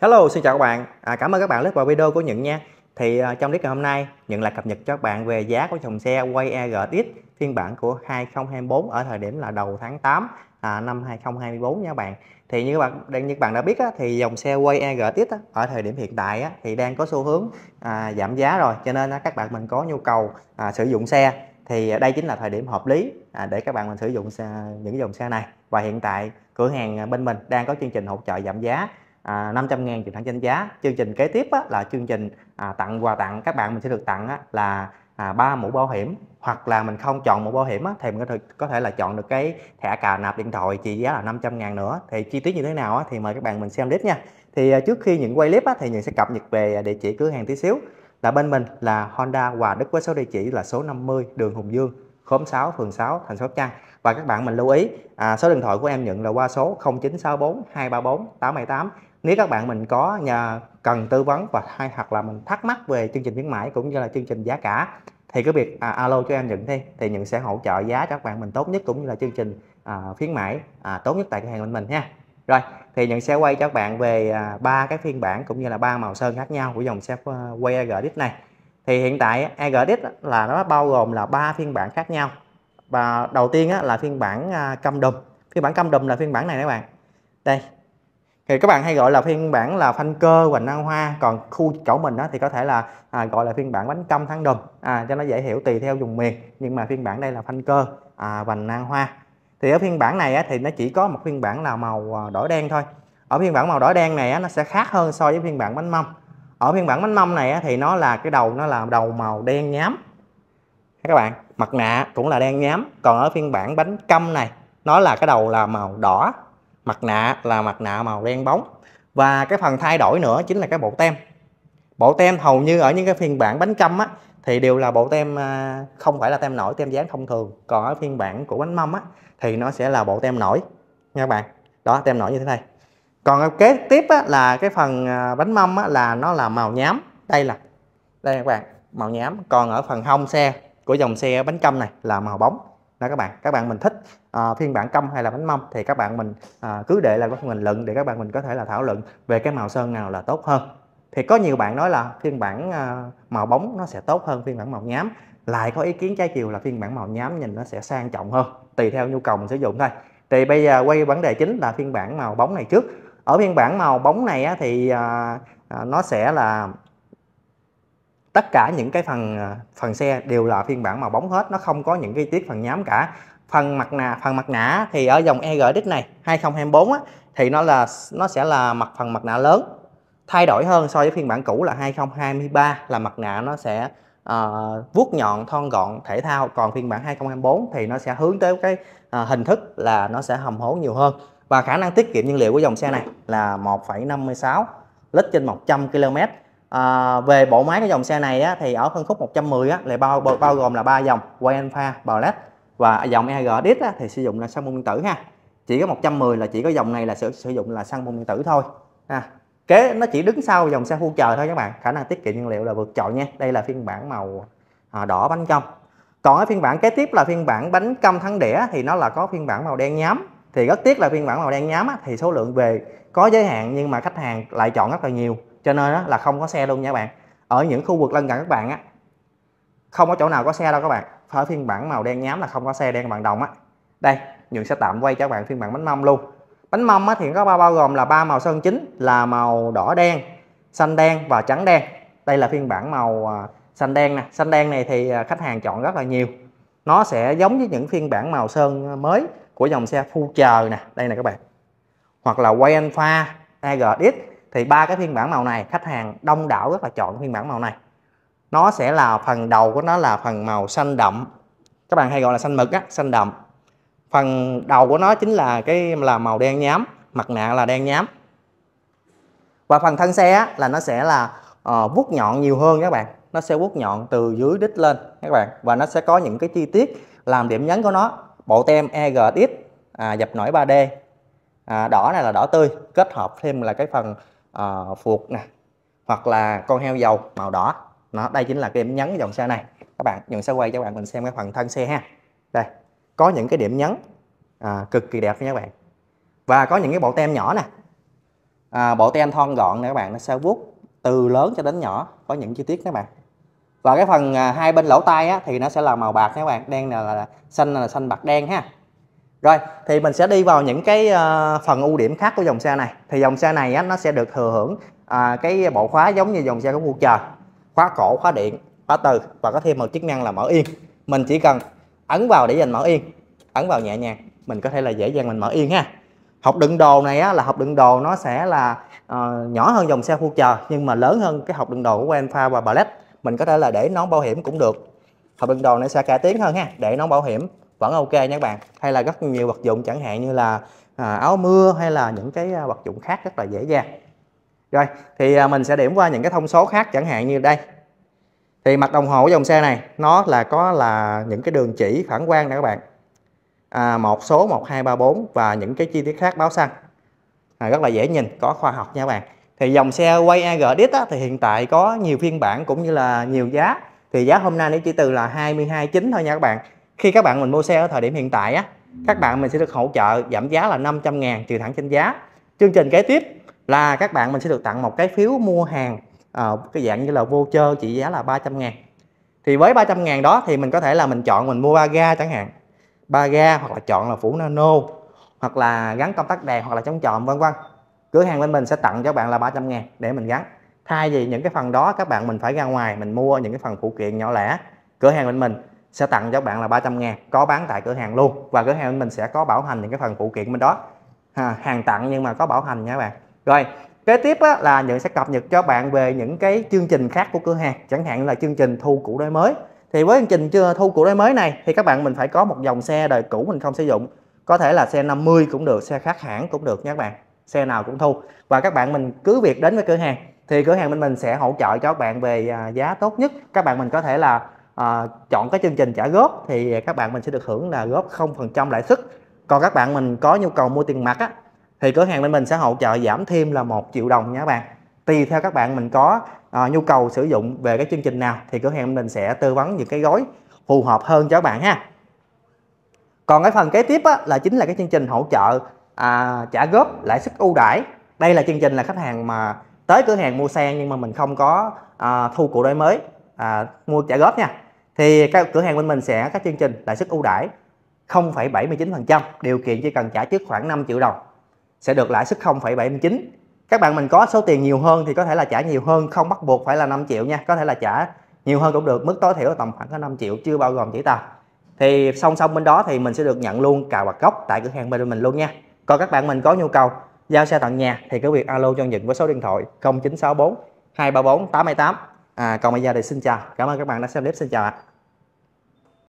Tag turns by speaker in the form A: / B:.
A: Hello, xin chào các bạn. À, cảm ơn các bạn đã vào video của Nhận nha. Thì uh, trong clip ngày hôm nay, Nhận lại cập nhật cho các bạn về giá của dòng xe quay EGX phiên bản của 2024 ở thời điểm là đầu tháng 8 à, năm 2024 nha các bạn. Thì như các bạn như các bạn đã biết á, thì dòng xe quay EGX ở thời điểm hiện tại á, thì đang có xu hướng à, giảm giá rồi, cho nên á, các bạn mình có nhu cầu à, sử dụng xe thì à, đây chính là thời điểm hợp lý à, để các bạn mình sử dụng xe, những dòng xe này và hiện tại cửa hàng à, bên mình đang có chương trình hỗ trợ giảm giá à, 500 ngàn chuyển thẳng danh giá chương trình kế tiếp á, là chương trình à, tặng quà tặng các bạn mình sẽ được tặng á, là à, 3 mũ bảo hiểm hoặc là mình không chọn mũ bảo hiểm á, thì mình có thể, có thể là chọn được cái thẻ cà nạp điện thoại trị giá là 500 ngàn nữa thì chi tiết như thế nào á, thì mời các bạn mình xem clip nha thì à, trước khi những quay clip á, thì những sẽ cập nhật về địa chỉ cửa hàng tí xíu là bên mình là Honda Hòa Đức với số địa chỉ là số 50 đường Hùng Dương khóm 6 phường 6 thành phố Sóc Trăng và các bạn mình lưu ý à, số điện thoại của em nhận là qua số 0964 234 878 nếu các bạn mình có nhờ cần tư vấn và hay hoặc là mình thắc mắc về chương trình khuyến mãi cũng như là chương trình giá cả thì cái việc à, alo cho em nhận thi thì nhận sẽ hỗ trợ giá cho các bạn mình tốt nhất cũng như là chương trình à, khuyến mãi à, tốt nhất tại cửa hàng bên mình ha rồi thì nhận sẽ quay cho các bạn về à, ba à, cái phiên bản cũng như là ba màu sơn khác nhau của dòng xe quay EGX này thì hiện tại EGX là nó bao gồm là ba phiên bản khác nhau và đầu tiên á, là phiên bản à, căm đùm phiên bản cam đùm là phiên bản này các bạn đây thì các bạn hay gọi là phiên bản là phanh cơ và năng hoa còn khu chỗ mình đó thì có thể là à, gọi là phiên bản bánh cong thắng đùm à, cho nó dễ hiểu tùy theo vùng miền nhưng mà phiên bản đây là phanh cơ à, hoành năng hoa thì ở phiên bản này á, thì nó chỉ có một phiên bản là màu à, đỏ đen thôi ở phiên bản màu đỏ đen này á, nó sẽ khác hơn so với phiên bản bánh mâm ở phiên bản bánh mâm này á, thì nó là cái đầu nó là đầu màu đen nhám các bạn mặt nạ cũng là đen nhám còn ở phiên bản bánh câm này nó là cái đầu là màu đỏ mặt nạ là mặt nạ màu đen bóng và cái phần thay đổi nữa chính là cái bộ tem bộ tem hầu như ở những cái phiên bản bánh câm á thì đều là bộ tem à, không phải là tem nổi tem dán thông thường còn ở phiên bản của bánh mâm á thì nó sẽ là bộ tem nổi nha các bạn đó tem nổi như thế này còn kế tiếp á, là cái phần à, bánh mâm á, là nó là màu nhám đây là đây các bạn màu nhám còn ở phần hông xe của dòng xe bánh câm này là màu bóng đó các bạn các bạn mình thích uh, phiên bản câm hay là bánh mâm thì các bạn mình uh, cứ để là mình luận để các bạn mình có thể là thảo luận về cái màu sơn nào là tốt hơn thì có nhiều bạn nói là phiên bản uh, màu bóng nó sẽ tốt hơn phiên bản màu nhám lại có ý kiến trái chiều là phiên bản màu nhám nhìn nó sẽ sang trọng hơn tùy theo nhu cầu mình sử dụng thôi thì bây giờ quay vấn đề chính là phiên bản màu bóng này trước ở phiên bản màu bóng này á, thì uh, nó sẽ là tất cả những cái phần à, phần xe đều là phiên bản màu bóng hết nó không có những cái tiết phần nhám cả phần mặt nạ phần mặt nạ thì ở dòng EGX này 2024 á, thì nó là nó sẽ là mặt phần mặt nạ lớn thay đổi hơn so với phiên bản cũ là 2023 là mặt nạ nó sẽ uh, vuốt nhọn thon gọn thể thao còn phiên bản 2024 thì nó sẽ hướng tới cái uh, hình thức là nó sẽ hầm hố nhiều hơn và khả năng tiết kiệm nhiên liệu của dòng xe này là 1,56 lít trên 100 km À, về bộ máy cái dòng xe này á, thì ở phân khúc 110 á, là bao bao gồm là ba dòng quay alpha, Ballet và dòng EGDX DIT thì sử dụng là xăng môn điện tử ha. Chỉ có 110 là chỉ có dòng này là sử, sử dụng là xăng môn điện tử thôi. À, kế nó chỉ đứng sau dòng xe khu chờ thôi các bạn. Khả năng tiết kiệm nhiên liệu là vượt trội nha. Đây là phiên bản màu à, đỏ bánh cong. Còn ở phiên bản kế tiếp là phiên bản bánh cong thắng đĩa thì nó là có phiên bản màu đen nhám. Thì rất tiếc là phiên bản màu đen nhám thì số lượng về có giới hạn nhưng mà khách hàng lại chọn rất là nhiều cho nên á, là không có xe luôn nha các bạn ở những khu vực lân cận các bạn á không có chỗ nào có xe đâu các bạn Phải phiên bản màu đen nhám là không có xe đen bằng đồng á đây nhường sẽ tạm quay cho các bạn phiên bản bánh mâm luôn bánh mâm á, thì có bao bao gồm là ba màu sơn chính là màu đỏ đen xanh đen và trắng đen đây là phiên bản màu à, xanh đen nè xanh đen này thì à, khách hàng chọn rất là nhiều nó sẽ giống với những phiên bản màu sơn mới của dòng xe future nè đây nè các bạn hoặc là Wayanfa AGX thì ba cái phiên bản màu này khách hàng đông đảo rất là chọn phiên bản màu này nó sẽ là phần đầu của nó là phần màu xanh đậm các bạn hay gọi là xanh mực á xanh đậm phần đầu của nó chính là cái là màu đen nhám mặt nạ là đen nhám và phần thân xe á, là nó sẽ là uh, vuốt nhọn nhiều hơn các bạn nó sẽ vuốt nhọn từ dưới đít lên các bạn và nó sẽ có những cái chi tiết làm điểm nhấn của nó bộ tem EGX à, dập nổi 3D à, đỏ này là đỏ tươi kết hợp thêm là cái phần uh, phuộc nè hoặc là con heo dầu màu đỏ nó đây chính là cái điểm nhấn dòng xe này các bạn Dòng xe quay cho các bạn mình xem cái phần thân xe ha đây có những cái điểm nhấn à, cực kỳ đẹp nha các bạn và có những cái bộ tem nhỏ nè à, bộ tem thon gọn nè các bạn nó sẽ vuốt từ lớn cho đến nhỏ có những chi tiết các bạn và cái phần à, hai bên lỗ tai á, thì nó sẽ là màu bạc các bạn đen là, là xanh là xanh bạc đen ha rồi thì mình sẽ đi vào những cái ờ, phần ưu điểm khác của dòng xe này Thì dòng xe này á, nó sẽ được thừa hưởng uh, cái bộ khóa giống như dòng xe của Vulture Khóa cổ, khóa điện, khóa từ và có thêm một chức năng là mở yên Mình chỉ cần ấn vào để dành mở yên Ấn vào nhẹ nhàng mình có thể là dễ dàng mình mở yên ha Hộp đựng đồ này á, là hộp đựng đồ nó sẽ là uh, nhỏ hơn dòng xe Vulture Nhưng mà lớn hơn cái hộp đựng đồ của Alpha và Black Mình có thể là để nón bảo hiểm cũng được Hộp đựng đồ này sẽ cải tiến hơn ha Để nón bảo hiểm vẫn ok nha các bạn hay là rất nhiều vật dụng chẳng hạn như là à, áo mưa hay là những cái à, vật dụng khác rất là dễ dàng rồi thì à, mình sẽ điểm qua những cái thông số khác chẳng hạn như đây thì mặt đồng hồ của dòng xe này nó là có là những cái đường chỉ phản quang nè các bạn à, một số 1234 và những cái chi tiết khác báo xăng à, rất là dễ nhìn có khoa học nha các bạn thì dòng xe quay AGX thì hiện tại có nhiều phiên bản cũng như là nhiều giá thì giá hôm nay nó chỉ từ là 22.9 thôi nha các bạn khi các bạn mình mua xe ở thời điểm hiện tại á các bạn mình sẽ được hỗ trợ giảm giá là 500 ngàn trừ thẳng trên giá chương trình kế tiếp là các bạn mình sẽ được tặng một cái phiếu mua hàng uh, cái dạng như là voucher trị giá là 300 ngàn thì với 300 ngàn đó thì mình có thể là mình chọn mình mua ba ga chẳng hạn ba ga hoặc là chọn là phủ nano hoặc là gắn công tắc đèn hoặc là chống trộm vân vân cửa hàng bên mình sẽ tặng cho bạn là 300 ngàn để mình gắn thay vì những cái phần đó các bạn mình phải ra ngoài mình mua những cái phần phụ kiện nhỏ lẻ cửa hàng bên mình sẽ tặng cho các bạn là 300 ngàn có bán tại cửa hàng luôn và cửa hàng mình sẽ có bảo hành những cái phần phụ kiện bên đó à, hàng tặng nhưng mà có bảo hành nha các bạn rồi kế tiếp á, là những sẽ cập nhật cho bạn về những cái chương trình khác của cửa hàng chẳng hạn là chương trình thu cũ đổi mới thì với chương trình chưa thu cũ đổi mới này thì các bạn mình phải có một dòng xe đời cũ mình không sử dụng có thể là xe 50 cũng được xe khác hãng cũng được nha các bạn xe nào cũng thu và các bạn mình cứ việc đến với cửa hàng thì cửa hàng bên mình sẽ hỗ trợ cho các bạn về à, giá tốt nhất các bạn mình có thể là à, chọn cái chương trình trả góp thì các bạn mình sẽ được hưởng là góp 0% lãi suất còn các bạn mình có nhu cầu mua tiền mặt á thì cửa hàng bên mình sẽ hỗ trợ giảm thêm là một triệu đồng nha các bạn tùy theo các bạn mình có à, nhu cầu sử dụng về cái chương trình nào thì cửa hàng bên mình sẽ tư vấn những cái gói phù hợp hơn cho các bạn ha còn cái phần kế tiếp á, là chính là cái chương trình hỗ trợ à, trả góp lãi suất ưu đãi đây là chương trình là khách hàng mà tới cửa hàng mua xe nhưng mà mình không có à, thu cụ đổi mới à, mua trả góp nha thì các cửa hàng bên mình sẽ các chương trình lãi suất ưu đãi 0,79% điều kiện chỉ cần trả trước khoảng 5 triệu đồng sẽ được lãi suất 0,79 các bạn mình có số tiền nhiều hơn thì có thể là trả nhiều hơn không bắt buộc phải là 5 triệu nha có thể là trả nhiều hơn cũng được mức tối thiểu là tầm khoảng có 5 triệu chưa bao gồm chỉ tàu thì song song bên đó thì mình sẽ được nhận luôn cào quạt gốc tại cửa hàng bên mình luôn nha còn các bạn mình có nhu cầu giao xe tận nhà thì cứ việc alo cho Nhật với số điện thoại 0964 234 88 à, còn bây giờ thì xin chào cảm ơn các bạn đã xem clip xin chào ạ